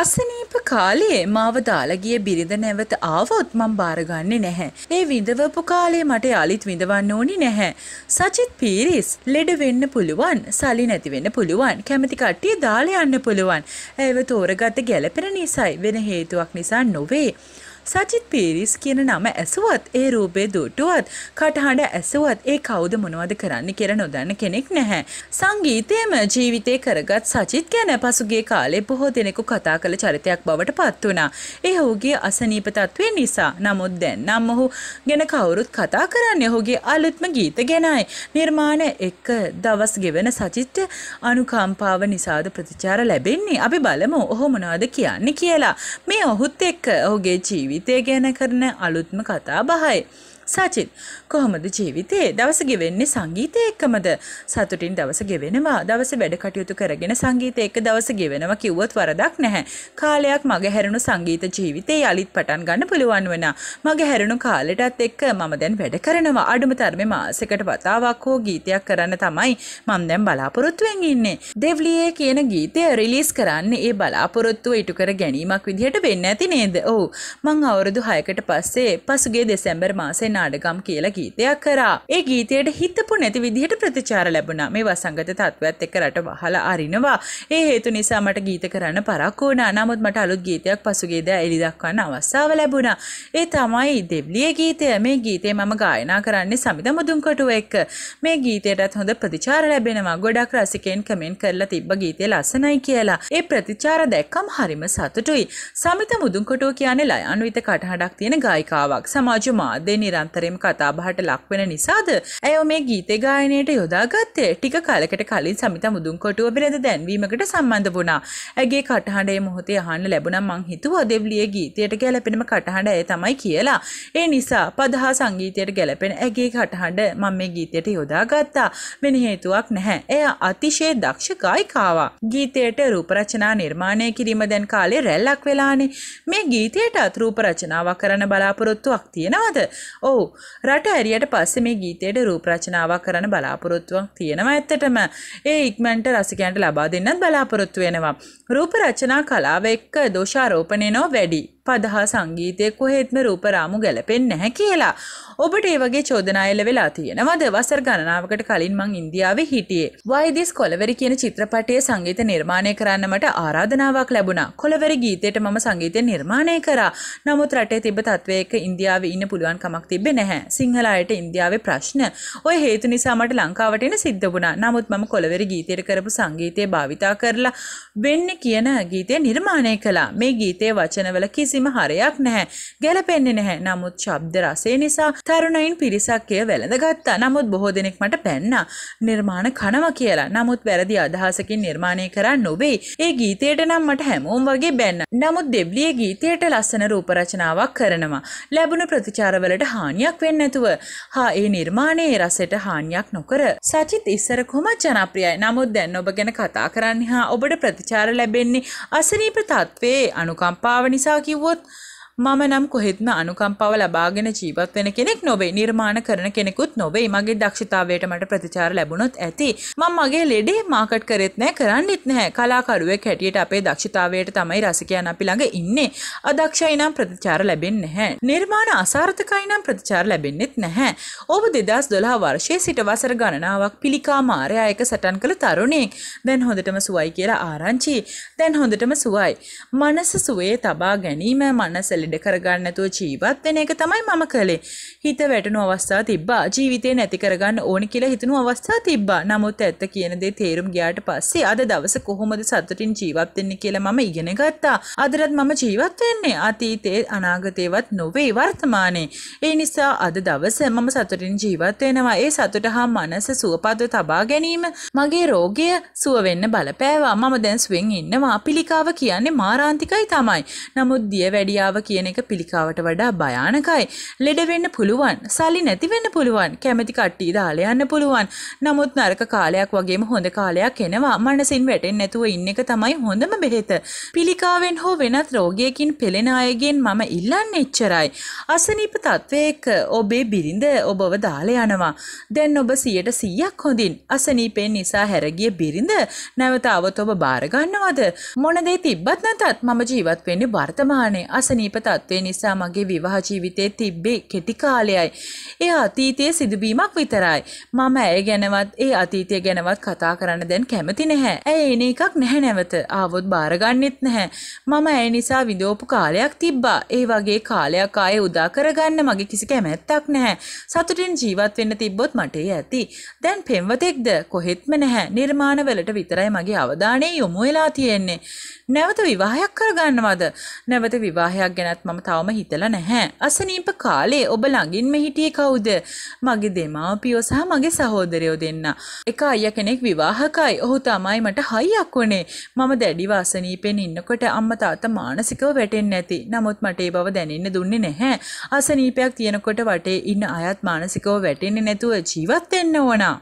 අසනීප කාලයේ මාව දාලා ගිය බිරිඳ නැවත ආවොත් මම බාරගන්නේ නැහැ. ඒ විඳවපු කාලේ මට යාලිත් විඳවන්න ඕනි නැහැ. සචිත් පීරිස් ලෙඩ වෙන්න පුළුවන්, සලි නැති වෙන්න පුළුවන්, කැමති කට්ටිය දාලා යන්න පුළුවන්. ඒව තෝරගත ගැළපෙන නිසායි වෙන හේතුවක් නිසා නොවේ. සජිත් පීරිස් කියන නම ඇසුවත් ඒ රූපේ දුටුවත් කටහඬ ඇසුවත් ඒ කවුද මොනවද කරන්න කියලා නොදන්න කෙනෙක් නැහැ. සංගීතයම ජීවිතේ කරගත් සජිත් ගැන පසුගිය කාලේ බොහෝ දෙනෙකු කතා කළ චරිතයක් බවට පත් වුණා. ඒ ඔහුගේ අසනීප තත්ත්වය නිසා. නමුත් දැන් නම් ඔහු ගැන කවුරුත් කතා කරන්නේ ඔහුගේ අලුත්ම ගීත ගැනයි. නිර්මාණ එක දවස් ගෙවන සජිත් අනුකම්පාව නිසාද ප්‍රතිචාර ලැබෙන්නේ. අපි බලමු ඔහු මොනවද කියන්නේ කියලා. මේ ඔහුත් එක්ක ඔහුගේ ජීවිතය ජීවිතය ගැන කරන අලුත්ම කතා බහයි. සචිත් කොහොමද ජීවිතේ දවස ගෙවෙන්නේ සංගීතය එක්කමද සතුටින් දවස ගෙවෙනවා දවස වැඩ කටයුතු කරගෙන සංගීතය එක්ක දවස ගෙවෙනවා කිව්වොත් වරදක් නැහැ කාලයක් මගහැරුණු සංගීත ජීවිතේ යලිත් පටන් ගන්න පුළුවන් වෙන මගහැරුණු කාලෙටත් එක්ක මම දැන් වැඩ කරනවා අඩුම තරමේ මාසෙකට වතාවක් හෝ ගීතයක් කරන්න තමයි මම දැන් බලාපොරොත්තුවෙන් ඉන්නේ දෙව්ලියේ කියන ගීතය රිලීස් කරන්න ඒ බලාපොරොත්තුව ඉටු කර ගැනීමක් විදිහට වෙන්න ඇති නේද ඔව් මං අවුරුදු 6කට පස්සේ පසුගිය දෙසැම්බර් මාසේ නාඩගම් කියලා ගීතයක් කරා. ඒ ගීතයට හිතපු නැති විදිහට ප්‍රතිචාර ලැබුණා. මේ වසංගත තත්ත්වයක් එක්ක රට වහලා අරිනවා. ඒ හේතු නිසා මට ගීත කරන්න පරක්කු වුණා. නමුත් මට අලුත් ගීතයක් පසුගියද එලි දක්වන්න අවස්ථාව ලැබුණා. ඒ තමයි දෙව්ලිය ගීතය. මේ ගීතේ මම ගායනා කරන්නේ සමිත මුදුන්කොටුව එක්ක. මේ ගීතයටත් හොඳ ප්‍රතිචාර ලැබෙනවා. ගොඩක් රසිකයන් කමෙන්ට් කරලා තිබ්බ ගීතය ලස්සනයි කියලා. ඒ ප්‍රතිචාර දැක්කම හරිම සතුටුයි. සමිත මුදුන්කොටුව කියන්නේ ලයන්විත කටහඬක් තියෙන ගායිකාවක්. සමාජ මාධ්‍ය නිරන්තර නිරන්තරයම කතාබහට ලක්වෙන නිසාද ඇය මේ ගීත ගායනයට යොදාගත්තේ ටික කාලකට කලින් සමිත මුදුන් කොටුව බිරඳ දැන්වීමකට සම්බන්ධ වුණා ඇගේ කටහඬේ මොහොතේ අහන්න ලැබුණා මං හිතුවා දෙව්ලියේ ගීතයට ගැලපෙනම කටහඬ ඇය තමයි කියලා ඒ නිසා පදහා සංගීතයට ගැලපෙන ඇගේ කටහඬ මම මේ ගීතයට යොදාගත්තා වෙන හේතුවක් නැහැ එය අතිශය දක්ෂ ගායිකාවා ගීතයට රූප රචනා නිර්මාණය කිරීම දැන් කාලේ රැල්ලක් වෙලානේ මේ ගීතයට අත් රූප රචනාවක් කරන්න බලාපොරොත්තුවක් තියනවද ඔව් වූ රට ඇරියට පස්සේ මේ ගීතයට රූප රචනාවක් කරන්න බලාපොරොත්තුවක් තියෙනවා ඇත්තටම. ඒ ඉක්මනට රසිකයන්ට ලබා දෙන්නත් බලාපොරොත්තු වෙනවා. රූප රචනා කලාව එක්ක දෝෂාරෝපණය නොවැඩි. පදහා සංගීතය කොහෙත්ම රූපරාමු ගැලපෙන් නැහැ කියලා. ඔබට ඒ වගේ චෝදනායල වෙලා තියෙනවද වසර් ගණනාවකට කලින් මං ඉන්දියාවේ හිටියේ. වයිදිස් කොලවරි කියන චිත්‍රපටයේ සංගීත නිර්මාණය කරන්නමට ආරාධනාවක් ලැබුණා. කොලවරි ගීතයට මම සංගීතය නිර්මාණය කරා. නමුත් රටේ තිබ තත්වයක ඉන්දියාවේ ඉන්න පුළුවන් කමක් තිබ්බේ නැහැ. සිංහල අයට ඉන්දියාවේ ප්‍රශ්න. ඔය හේතු නිසා මට ලංකාවට එන සිද්ධ වුණා. නමුත් මම කොලවරි ගීතයට කරපු සංගීතය භාවිතා කරලා වෙන්න කියන ගීතය නිර්මාණය කළා. මේ ගීතයේ වචනවල කිසිම කිසිම හරයක් නැහැ. ගැලපෙන්නේ නැහැ. නමුත් ශබ්ද රසය නිසා තරුණයින් පිරිසක් එය වැළඳගත්තා. නමුත් බොහෝ දෙනෙක් මට පැන්නා. නිර්මාණ කනවා කියලා. නමුත් වැරදි අදහසකින් නිර්මාණය කරන්න නොවේ. ඒ ගීතයට නම් මට හැමෝම වගේ බැන්න. නමුත් දෙබ්ලියේ ගීතයට ලස්සන රූප රචනාවක් කරනවා. ලැබුණ ප්‍රතිචාරවලට හානියක් වෙන්නේ නැතුව. හා ඒ නිර්මාණයේ රසයට හානියක් නොකර. සචිත් ඉස්සර කොහොමද ජනප්‍රියයි. නමුත් දැන් ඔබ ගැන කතා කරන්න හා ඔබට ප්‍රතිචාර ලැබෙන්නේ අසනීප තත්ත්වයේ අනුකම්පාව නිසා කිව්ව tersebut මම නම් කොහෙත්ම අනුකම්පාව ලබාගෙන ජීවත් වෙන කෙනෙක් නොවේ නිර්මාණ කරන කෙනෙකුත් නොවේ මගේ දක්ෂතාවයට මට ප්‍රතිචාර ලැබුණොත් ඇති මම මගේ ලෙඩේ මාකට් කරෙත් නෑ කරන්නෙත් නැහැ කලාකරුවෙක් හැටියට අපේ දක්ෂතාවයට තමයි රසිකයන් අපි ළඟ ඉන්නේ අදක්ෂයි නම් ප්‍රතිචාර ලැබෙන්නේ නැහැ නිර්මාණ අසාර්ථකයි නම් ප්‍රතිචාර ලැබෙන්නෙත් නැහැ ඔබ 2012 වර්ෂයේ සිට වසර ගණනාවක් පිළිකා මාර්යා එක සටන් කළ තරුණයෙක් දැන් හොඳටම සුවයි කියලා ආරංචි දැන් හොඳටම සුවයි මනස සුවේ තබා ගැනීම මනස ලෙඩ කරගන්න නැතුව ජීවත් වෙන එක තමයි මම කළේ. හිත වැටුණු අවස්ථා තිබ්බා. ජීවිතේ නැති කරගන්න ඕනි කියලා හිතන අවස්ථා තිබ්බා. නමුත් ඇත්ත කියන දේ තේරුම් ගියාට පස්සේ අද දවස කොහොමද සතුටින් ජීවත් වෙන්නේ කියලා මම ඉගෙන ගත්තා. අදටත් මම ජීවත් වෙන්නේ අතීතේ අනාගතේවත් නොවේ වර්තමානයේ. ඒ නිසා අද දවස මම සතුටින් ජීවත් වෙනවා. ඒ සතුට හා මනස සුවපත්ව තබා ගැනීම මගේ රෝගය සුව වෙන්න බලපෑවා. මම දැන් ස්වෙන් ඉන්නවා. පිළිකාව කියන්නේ මාරාන්තිකයි තමයි. නමුත් දිය වැඩියාව කියන කියන එක පිළිකාවට වඩා භයානකයි. ලෙඩ වෙන්න පුළුවන්, සල්ලි නැති වෙන්න පුළුවන්, කැමැති කට්ටිය දාලා යන්න පුළුවන්. නමුත් නරක කාලයක් වගේම හොඳ කාලයක් එනවා. මනසින් වැටෙන්නේ නැතුව ඉන්න එක තමයි හොඳම බෙහෙත. පිළිකාවෙන් හෝ වෙනත් රෝගයකින් පෙළෙන අයගෙන් මම ඉල්ලන්නේ එච්චරයි. අසනීප තත්වයක ඔබේ බිරිඳ ඔබව දාලා යනවා. දැන් ඔබ 100%ක් හොඳින් අසනීපෙන් නිසා හැරගිය බිරිඳ නැවත આવත ඔබ බාර ගන්නවද? මොන දේ තිබ්බත් නැතත් මම ජීවත් වෙන්නේ වර්තමානයේ. අසනීප තත්ත්වේ නිසා මගේ විවාහ ජීවිතේ තිබ්බේ කෙටි කාලයයි. එය අතීතයේ සිදුවීමක් විතරයි. මම ඇය ගැනවත් ඒ අතීතය ගැනවත් කතා කරන්න දැන් කැමති නැහැ. ඇය එන එකක් නැහැ නැවත. ආවොත් බාරගන්නෙත් නැහැ. මම ඇය නිසා විඳෝපු කාලයක් තිබ්බා. ඒ වගේ කාලයක් ආයේ උදා කරගන්න මගේ කිසි කැමැත්තක් නැහැ. සතුටින් ජීවත් වෙන්න තිබ්බොත් මට ඇති. දැන් පෙම්වතෙක්ද කොහෙත්ම නැහැ. නිර්මාණවලට විතරයි මගේ අවධානය යොමු වෙලා තියෙන්නේ. නැවත විවාහයක් කරගන්නවද? නැවත විවාහයක් ගැන ගැනත් මම තවම හිතලා නැහැ. අසනීප කාලේ ඔබ ළඟින්ම හිටියේ කවුද? මගේ දෙමාපියෝ සහ මගේ සහෝදරයෝ දෙන්න. එක අයියා කෙනෙක් විවාහකයි. ඔහු තමයි මට හයියක් වුණේ. මම දැඩිව අසනීපෙන් ඉන්නකොට අම්මා තාත්තා මානසිකව වැටෙන්නේ නැති. නමුත් මට ඒ බව දැනෙන්න දුන්නේ නැහැ. අසනීපයක් තියෙනකොට වටේ ඉන්න අයත් මානසිකව වැටෙන්නේ නැතුව ජීවත් වෙන්න ඕනා.